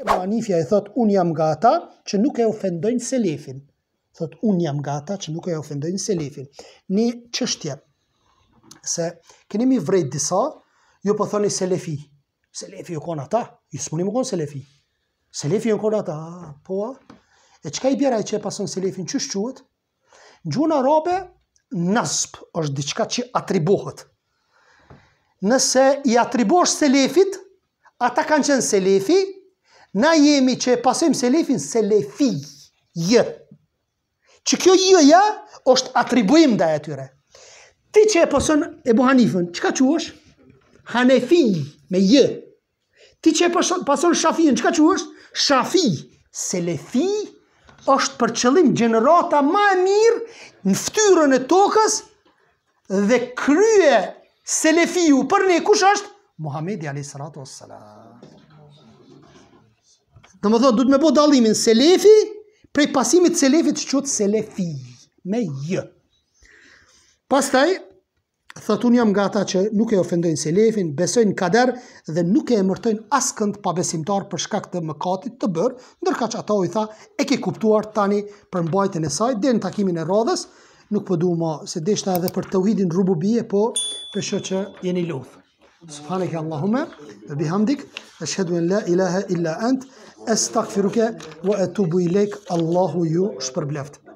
Ebu Anifja i thot, unë jam gata që nuk e ofendojnë Selefin. Thot, unë jam gata që nuk e ofendojnë Selefin. Një qështje, se kënimi vrejt disa, ju po thoni Selefi. Selefi ju konë ata, ju së mëni më konë Selefi. Selefi ju konë ata, ah, po, e qëka i bjeraj që e pason Selefin, që shquat? Gjuna robe, nësp, është diçka që atribohet. Nëse i atribosh Selefit, ata kanë qenë Selefi, Na jemi që e pasim selefin selefi, jë. Që kjo jë, është atribuim dhe e tyre. Ti që e pasën e bu Hanifën, që ka që është? Hanefi, me jë. Ti që e pasën Shafijën, që ka që është? Shafi, selefi, është për qëllim gjenerata ma e mirë në ftyrën e tokës dhe krye selefiu për ne kush është? Muhammedi a.s. Muhammedi a.s. Dhe më thonë, du të me bo dalimin selefi, prej pasimit selefit që qëtë selefi, me jë. Pastaj, thëtë unë jam gata që nuk e ofendojnë selefin, besojnë kader dhe nuk e emërtojnë askënd pa besimtar për shkak të mëkatit të bërë, ndërka që ata u i tha, e ke kuptuar tani për mbajtën e saj, dhe në takimin e radhës nuk përdu po ma se deshta edhe për të uhidin rububie, po për shë që jeni lufë. Subhanak Allahumma wa bihamdik ashhadu an la ilaha illa ant estakfiruke, wa etubu i lek, Allahu ju shpërbleft.